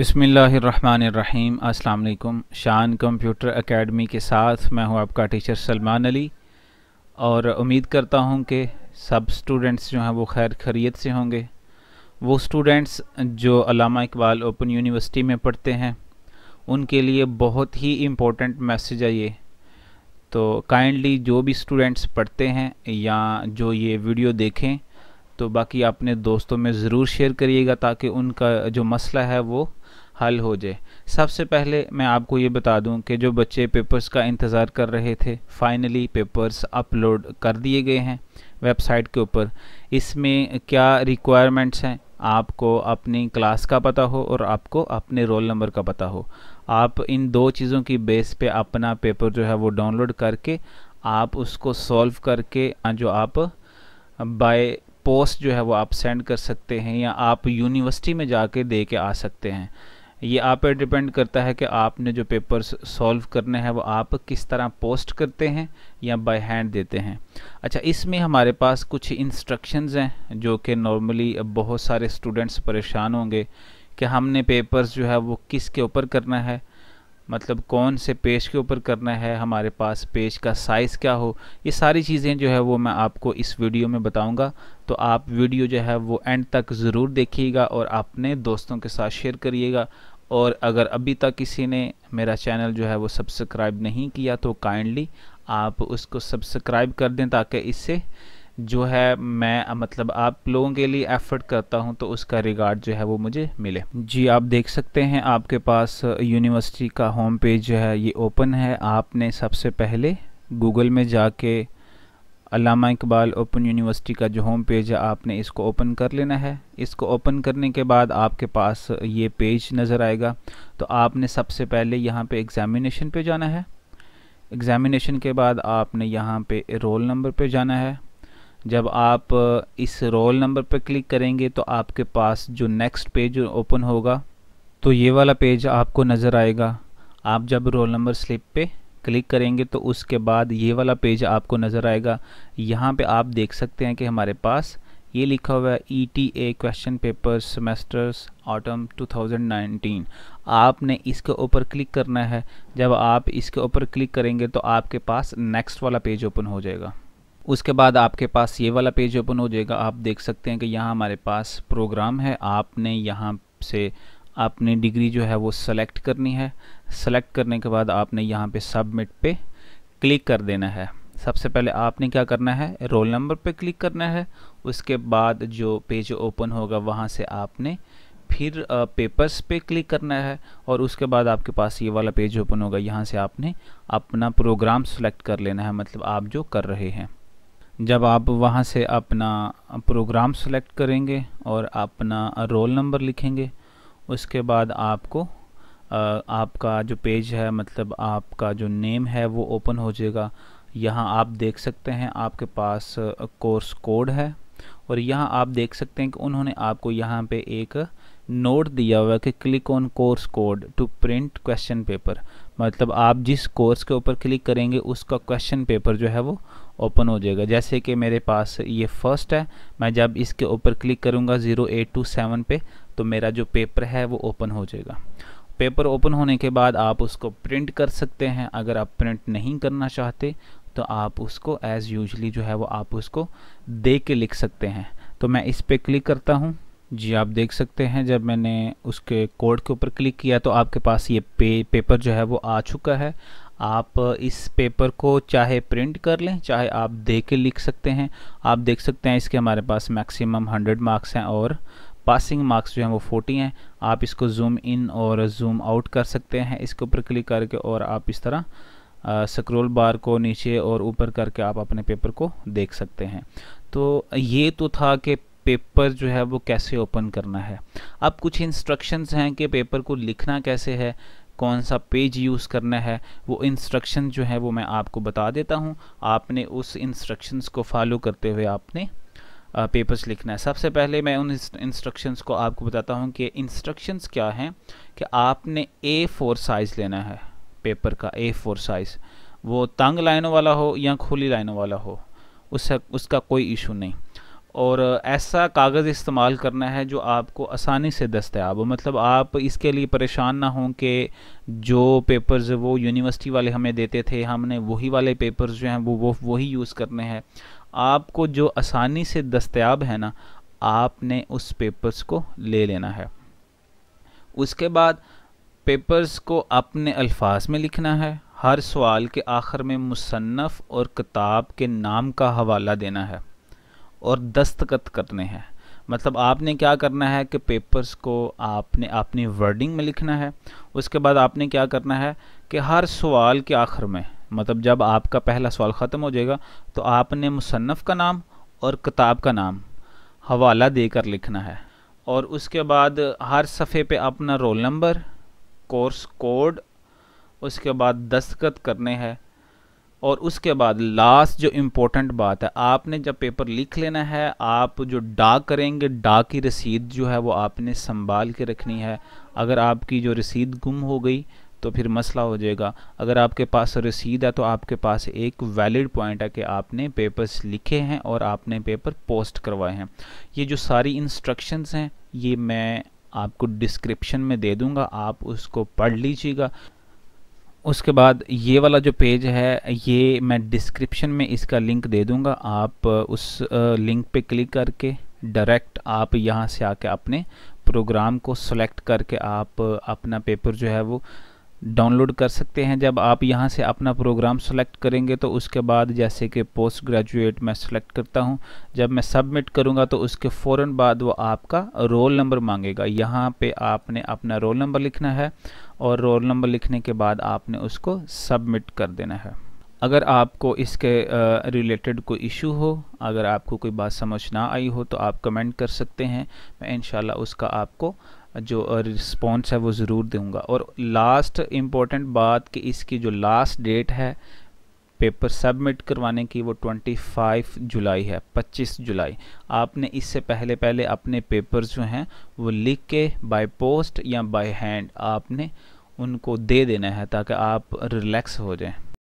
बिसमीम् अल्लाम शान computer academy के साथ मैं हूं आपका टीचर सलमान अली और उम्मीद करता हूं कि सब स्टूडेंट्स जो हैं वो खैर खरीत से होंगे वो स्टूडेंट्स जो अलामा इकबाल ओपन यूनिवर्सिटी में पढ़ते हैं उनके लिए बहुत ही इम्पोर्टेंट मैसेज है ये तो काइंडली जो भी स्टूडेंट्स पढ़ते हैं या जो ये वीडियो देखें तो बाकी अपने दोस्तों में ज़रूर शेयर करिएगा ताकि उनका जो मसला है वो हल हो जाए सबसे पहले मैं आपको ये बता दूं कि जो बच्चे पेपर्स का इंतज़ार कर रहे थे फाइनली पेपर्स अपलोड कर दिए गए हैं वेबसाइट के ऊपर इसमें क्या रिक्वायरमेंट्स हैं आपको अपनी क्लास का पता हो और आपको अपने रोल नंबर का पता हो आप इन दो चीज़ों की बेस पे अपना पेपर जो है वो डाउनलोड करके आप उसको सॉल्व करके जो आप बाय पोस्ट जो है वो आप सेंड कर सकते हैं या आप यूनिवर्सिटी में जाके दे के आ सकते हैं ये आप पर डिपेंड करता है कि आपने जो पेपर्स सॉल्व करने हैं वो आप किस तरह पोस्ट करते हैं या बाय हैंड देते हैं अच्छा इसमें हमारे पास कुछ इंस्ट्रक्शंस हैं जो कि नॉर्मली बहुत सारे स्टूडेंट्स परेशान होंगे कि हमने पेपर्स जो है वो किस के ऊपर करना है मतलब कौन से पेज के ऊपर करना है हमारे पास पेज का साइज़ क्या हो ये सारी चीज़ें जो है वो मैं आपको इस वीडियो में बताऊंगा तो आप वीडियो जो है वो एंड तक ज़रूर देखिएगा और अपने दोस्तों के साथ शेयर करिएगा और अगर अभी तक किसी ने मेरा चैनल जो है वो सब्सक्राइब नहीं किया तो काइंडली आप उसको सब्सक्राइब कर दें ताकि इससे जो है मैं मतलब आप लोगों के लिए एफर्ट करता हूं तो उसका रिगार्ड जो है वो मुझे मिले जी आप देख सकते हैं आपके पास यूनिवर्सिटी का होम पेज जो है ये ओपन है आपने सबसे पहले गूगल में जाके अलामा इकबाल ओपन यूनिवर्सिटी का जो होम पेज है आपने इसको ओपन कर लेना है इसको ओपन करने के बाद आपके पास ये पेज नज़र आएगा तो आपने सबसे पहले यहाँ पे एग्ज़ामिनेशन पे जाना है एग्ज़ामिनेशन के बाद आपने यहाँ पे रोल नंबर पे जाना है जब आप इस रोल नंबर पर क्लिक करेंगे तो आपके पास जो नेक्स्ट पेज ओपन होगा तो ये वाला पेज आपको नज़र आएगा आप जब रोल नंबर स्लिप पे क्लिक करेंगे तो उसके बाद ये वाला पेज आपको नज़र आएगा यहाँ पे आप देख सकते हैं कि हमारे पास ये लिखा हुआ है E T A question paper semesters autumn 2019 आपने इसके ऊपर क्लिक करना है जब आप इसके ऊपर क्लिक करेंगे तो आपके पास नेक्स्ट वाला पेज ओपन हो जाएगा उसके बाद आपके पास ये वाला पेज ओपन हो जाएगा आप देख सकते हैं कि यहाँ हमारे पास प्रोग्राम है आपने यहाँ से आपने डिग्री जो है वो सेलेक्ट करनी है सेलेक्ट करने के बाद आपने यहाँ पे सबमिट पे क्लिक कर देना है सबसे पहले आपने क्या करना है रोल नंबर पे क्लिक करना है उसके बाद जो पेज ओपन होगा वहाँ से आपने फिर पेपर्स पे क्लिक करना है और उसके बाद आपके पास ये वाला पेज ओपन होगा यहाँ से आपने अपना प्रोग्राम सेलेक्ट कर लेना है मतलब आप जो कर रहे हैं जब आप वहाँ से अपना प्रोग्राम सेलेक्ट करेंगे और अपना रोल नंबर लिखेंगे उसके बाद आपको आपका जो पेज है मतलब आपका जो नेम है वो ओपन हो जाएगा यहाँ आप देख सकते हैं आपके पास कोर्स कोड है और यहाँ आप देख सकते हैं कि उन्होंने आपको यहाँ पे एक नोट दिया हुआ है कि click on course code to print question paper मतलब आप जिस कोर्स के ऊपर क्लिक करेंगे उसका क्वेश्चन पेपर जो है वो ओपन हो जाएगा जैसे कि मेरे पास ये फर्स्ट है मैं जब इसके ऊपर क्लिक करूँगा ज़ीरो एट टू सेवन पे तो मेरा जो पेपर है वो ओपन हो जाएगा पेपर ओपन होने के बाद आप उसको प्रिंट कर सकते हैं अगर आप प्रिंट नहीं करना चाहते तो आप उसको एज़ यूजली जो है वो आप उसको दे के लिख सकते हैं तो मैं इस पर क्लिक करता हूँ जी आप देख सकते हैं जब मैंने उसके कोड के ऊपर क्लिक किया तो आपके पास ये पे पेपर जो है वो आ चुका है आप इस पेपर को चाहे प्रिंट कर लें चाहे आप दे के लिख सकते हैं आप देख सकते हैं इसके हमारे पास मैक्सिमम 100 मार्क्स हैं और पासिंग मार्क्स जो हैं वो 40 हैं आप इसको जूम इन और जूम आउट कर सकते हैं इसके ऊपर क्लिक करके और आप इस तरह स्क्रोल बार को नीचे और ऊपर करके आप अपने पेपर को देख सकते हैं तो ये तो था कि पेपर जो है वो कैसे ओपन करना है अब कुछ इंस्ट्रक्शंस हैं कि पेपर को लिखना कैसे है कौन सा पेज यूज़ करना है वो इंस्ट्रक्शन जो है वो मैं आपको बता देता हूँ आपने उस इंस्ट्रक्शंस को फॉलो करते हुए आपने पेपर्स लिखना है सबसे पहले मैं उन इंस्ट्रक्शंस को आपको बताता हूँ कि इंस्ट्रक्शंस क्या हैं कि आपने ए फोर साइज़ लेना है पेपर का ए फोर साइज़ वो तंग लाइनों वाला हो या खुली लाइनों वाला हो उसका कोई इशू नहीं और ऐसा कागज़ इस्तेमाल करना है जो आपको आसानी से दस्तयाब हो मतलब आप इसके लिए परेशान ना हों कि जो पेपर्स वो यूनिवर्सिटी वाले हमें देते थे हमने वही वाले पेपर्स जो हैं वो वो वही यूज़ करने हैं आपको जो आसानी से दस्तयाब है ना आपने उस पेपर्स को ले लेना है उसके बाद पेपर्स को अपने अल्फाज में लिखना है हर सवाल के आखिर में मुसनफ़ और किताब के नाम का हवाला देना है और दस्तखत करने हैं मतलब आपने क्या करना है कि पेपर्स को आपने अपनी वर्डिंग में लिखना है उसके बाद आपने क्या करना है कि हर सवाल के आखिर में मतलब जब आपका पहला सवाल ख़त्म हो जाएगा तो आपने मुसनफ़ का नाम और किताब का नाम हवाला देकर लिखना है और उसके बाद हर सफ़े पे अपना रोल नंबर कोर्स कोड उसके बाद दस्तखत करने हैं और उसके बाद लास्ट जो इम्पोर्टेंट बात है आपने जब पेपर लिख लेना है आप जो डाक करेंगे डाक की रसीद जो है वो आपने संभाल के रखनी है अगर आपकी जो रसीद गुम हो गई तो फिर मसला हो जाएगा अगर आपके पास रसीद है तो आपके पास एक वैलिड पॉइंट है कि आपने पेपर्स लिखे हैं और आपने पेपर पोस्ट करवाए हैं ये जो सारी इंस्ट्रक्शंस हैं ये मैं आपको डिस्क्रिप्शन में दे दूंगा आप उसको पढ़ लीजिएगा उसके बाद ये वाला जो पेज है ये मैं डिस्क्रिप्शन में इसका लिंक दे दूंगा आप उस लिंक पे क्लिक करके डायरेक्ट आप यहाँ से आके अपने प्रोग्राम को सेलेक्ट करके आप अपना पेपर जो है वो डाउनलोड कर सकते हैं जब आप यहाँ से अपना प्रोग्राम सेलेक्ट करेंगे तो उसके बाद जैसे कि पोस्ट ग्रेजुएट मैं सेलेक्ट करता हूँ जब मैं सबमिट करूँगा तो उसके फ़ौर बाद वो आपका रोल नंबर मांगेगा यहाँ पे आपने अपना रोल नंबर लिखना है और रोल नंबर लिखने के बाद आपने उसको सबमिट कर देना है अगर आपको इसके रिलेटेड कोई इशू हो अगर आपको कोई बात समझ ना आई हो तो आप कमेंट कर सकते हैं मैं इन उसका आपको जो रिस्पॉन्स है वो ज़रूर दूंगा और लास्ट इम्पॉर्टेंट बात कि इसकी जो लास्ट डेट है पेपर सबमिट करवाने की वो 25 जुलाई है 25 जुलाई आपने इससे पहले पहले अपने पेपर जो हैं वो लिख के बाय पोस्ट या बाय हैंड आपने उनको दे देना है ताकि आप रिलैक्स हो जाएं